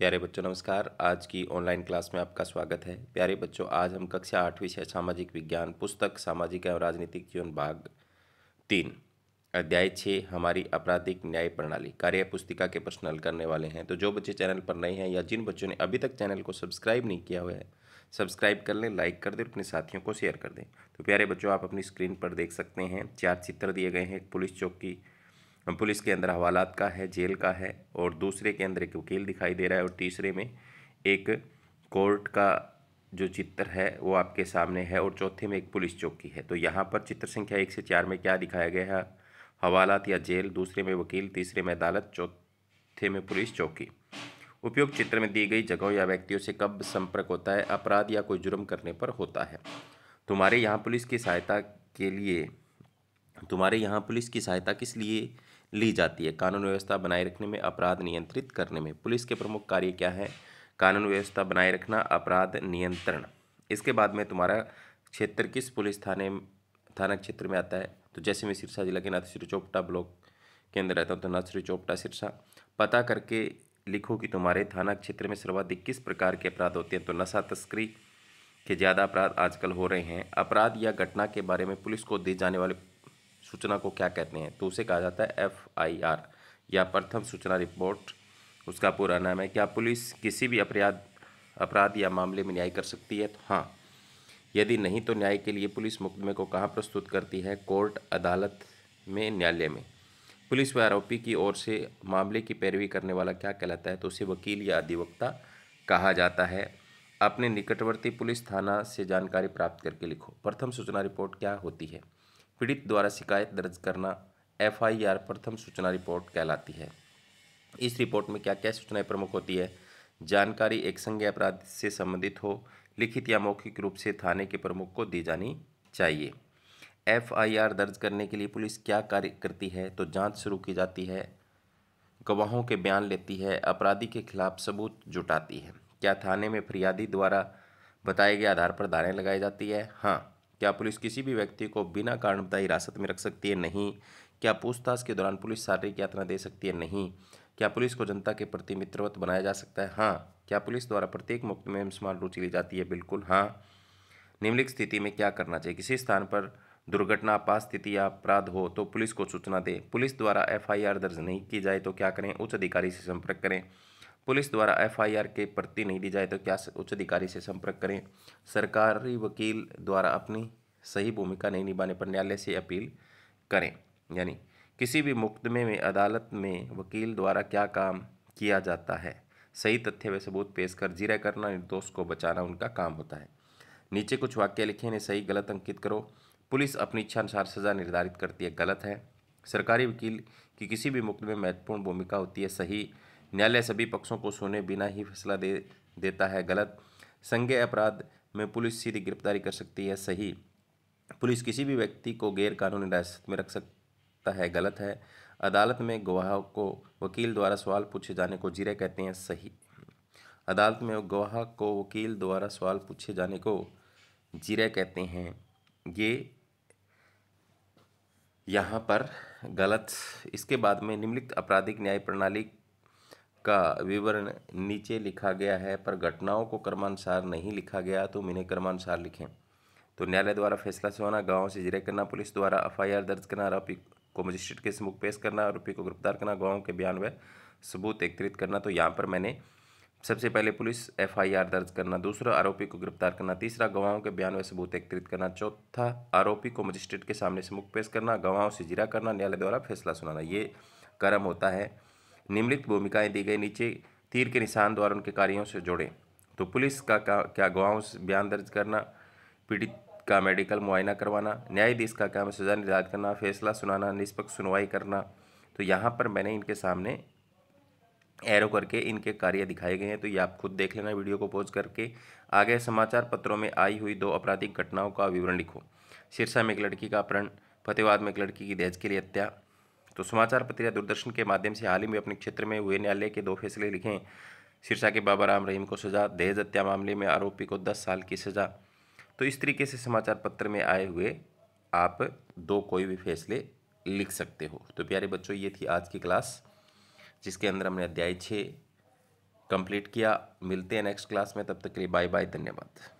प्यारे बच्चों नमस्कार आज की ऑनलाइन क्लास में आपका स्वागत है प्यारे बच्चों आज हम कक्षा आठवीं से सामाजिक विज्ञान पुस्तक सामाजिक एवं राजनीतिक जीवन भाग तीन अध्याय छः हमारी आपराधिक न्याय प्रणाली कार्य पुस्तिका के प्रश्न हल करने वाले हैं तो जो बच्चे चैनल पर नए हैं या जिन बच्चों ने अभी तक चैनल को सब्सक्राइब नहीं किया हुआ है सब्सक्राइब कर लें लाइक कर दें अपने साथियों को शेयर कर दें तो प्यारे बच्चों आप अपनी स्क्रीन पर देख सकते हैं चार चित्र दिए गए हैं एक पुलिस चौकी पुलिस के अंदर हवालात का है जेल का है और दूसरे के अंदर एक वकील दिखाई दे रहा है और तीसरे में एक कोर्ट का जो चित्र है वो आपके सामने है और चौथे में एक पुलिस चौकी है तो यहाँ पर चित्र संख्या एक से चार में क्या दिखाया गया है हवालात या जेल दूसरे में वकील तीसरे में अदालत चौथे में पुलिस चौकी उपयुक्त चित्र में दी गई जगहों या व्यक्तियों से कब संपर्क होता है अपराध या कोई जुर्म करने पर होता है तुम्हारे यहाँ पुलिस की सहायता के लिए तुम्हारे यहाँ पुलिस की सहायता किस लिए ली जाती है कानून व्यवस्था बनाए रखने में अपराध नियंत्रित करने में पुलिस के प्रमुख कार्य क्या है कानून व्यवस्था बनाए रखना अपराध नियंत्रण इसके बाद में तुम्हारा क्षेत्र किस पुलिस थाने थाना क्षेत्र में आता है तो जैसे मैं सिरसा जिला के नाथश्री चोपटा ब्लॉक के अंदर रहता हूँ तो नाथश्री चोपटा सिरसा पता करके लिखो कि तुम्हारे थाना क्षेत्र में सर्वाधिक किस प्रकार के अपराध होते हैं तो नशा तस्करी के ज़्यादा अपराध आजकल हो रहे हैं अपराध या घटना के बारे में पुलिस को दी जाने वाले सूचना को क्या कहते हैं तो उसे कहा जाता है एफ आई आर या प्रथम सूचना रिपोर्ट उसका पूरा नाम है क्या पुलिस किसी भी अपराध अपराध या मामले में न्याय कर सकती है तो हाँ यदि नहीं तो न्याय के लिए पुलिस मुकदमे को कहाँ प्रस्तुत करती है कोर्ट अदालत में न्यायालय में पुलिस व आरोपी की ओर से मामले की पैरवी करने वाला क्या कहलाता है तो उसे वकील या अधिवक्ता कहा जाता है अपने निकटवर्ती पुलिस थाना से जानकारी प्राप्त करके लिखो प्रथम सूचना रिपोर्ट क्या होती है पीड़ित द्वारा शिकायत दर्ज करना एफआईआर प्रथम सूचना रिपोर्ट कहलाती है इस रिपोर्ट में क्या क्या सूचनाएं प्रमुख होती है जानकारी एक संज्ञा अपराध से संबंधित हो लिखित या मौखिक रूप से थाने के प्रमुख को दी जानी चाहिए एफआईआर दर्ज करने के लिए पुलिस क्या कार्य करती है तो जांच शुरू की जाती है गवाहों के बयान लेती है अपराधी के खिलाफ सबूत जुटाती है क्या थाने में फरियादी द्वारा बताए गए आधार पर धारें लगाई जाती है हाँ क्या पुलिस किसी भी व्यक्ति को बिना कारण बताए हिरासत में रख सकती है नहीं क्या पूछताछ के दौरान पुलिस शारीरिक यातना दे सकती है नहीं क्या पुलिस को जनता के प्रति मित्रवत बनाया जा सकता है हाँ क्या पुलिस द्वारा प्रत्येक मुक्त में समान रुचि ली जाती है बिल्कुल हाँ निम्नलिखित स्थिति में क्या करना चाहिए किसी स्थान पर दुर्घटना आपात स्थिति या अपराध हो तो पुलिस को सूचना दें पुलिस द्वारा एफआईआर दर्ज नहीं की जाए तो क्या करें उच्च अधिकारी से संपर्क करें पुलिस द्वारा एफआईआर के प्रति नहीं दी जाए तो क्या उच्च अधिकारी से संपर्क करें सरकारी वकील द्वारा अपनी सही भूमिका नहीं निभाने पर न्यायालय से अपील करें यानी किसी भी मुकदमे में अदालत में वकील द्वारा क्या काम किया जाता है सही तथ्य व सबूत पेश कर जीरा करना निर्दोष को बचाना उनका काम होता है नीचे कुछ वाक्य लिखे इन्हें सही गलत अंकित करो पुलिस अपनी इच्छानुसार सज़ा निर्धारित करती है गलत है सरकारी वकील की किसी भी मुकदमे में महत्वपूर्ण भूमिका होती है सही न्यायालय सभी पक्षों को सोने बिना ही फैसला दे देता है गलत संज्ञ अपराध में पुलिस सीधी गिरफ्तारी कर सकती है सही पुलिस किसी भी व्यक्ति को गैर कानूनी हिरासत में रख सकता है गलत है अदालत में गवाह को वकील द्वारा सवाल पूछे जाने को जीरे कहते हैं सही अदालत में गवाह को वकील द्वारा सवाल पूछे जाने को जीरे कहते हैं ये यहाँ पर गलत इसके बाद में निम्नलिखित आपराधिक न्याय प्रणाली का विवरण नीचे लिखा गया है पर घटनाओं को क्रमानुसार नहीं लिखा गया तो इन्हें क्रमानुसार लिखें तो न्यायालय द्वारा फैसला सुनाना गाँव से जिरे करना पुलिस द्वारा एफ दर्ज करना आरोपी को मजिस्ट्रेट के समुख पेश करना आरोपी को गिरफ्तार करना गाँव के बयान व सबूत एकत्रित करना तो यहाँ पर मैंने सबसे पहले पुलिस एफआईआर दर्ज करना दूसरा आरोपी को गिरफ्तार करना तीसरा गवाहों के बयान व सबूत एकत्रित करना चौथा आरोपी को मजिस्ट्रेट के सामने समुख पेश करना गवाहों से जिरा करना न्यायालय द्वारा फैसला सुनाना ये कर्म होता है निम्नलिखित भूमिकाएं दी गई नीचे तीर के निशान द्वारा उनके कार्यों से जोड़ें तो पुलिस का क्या गवाहों से बयान दर्ज करना पीड़ित का मेडिकल मुआयना करवाना न्यायाधीश का काम सजा निर्धारित करना फैसला सुनाना निष्पक्ष सुनवाई करना तो यहाँ पर मैंने इनके सामने एरो करके इनके कार्य दिखाए गए हैं तो ये आप खुद देख लेना वीडियो को पोज करके आगे समाचार पत्रों में आई हुई दो आपराधिक घटनाओं का विवरण लिखो सिरसा में एक लड़की का अपहरण फतेहाबाद में एक लड़की की दहेज के लिए हत्या तो समाचार पत्र या दूरदर्शन के माध्यम से हाल ही में अपने क्षेत्र में हुए न्यायालय के दो फैसले लिखें सिरसा के बाबा राम रहीम को सजा दहेज हत्या मामले में आरोपी को दस साल की सजा तो इस तरीके से समाचार पत्र में आए हुए आप दो कोई भी फैसले लिख सकते हो तो प्यारे बच्चों ये थी आज की क्लास जिसके अंदर हमने अध्याय छः कंप्लीट किया मिलते हैं नेक्स्ट क्लास में तब तक के लिए बाय बाय धन्यवाद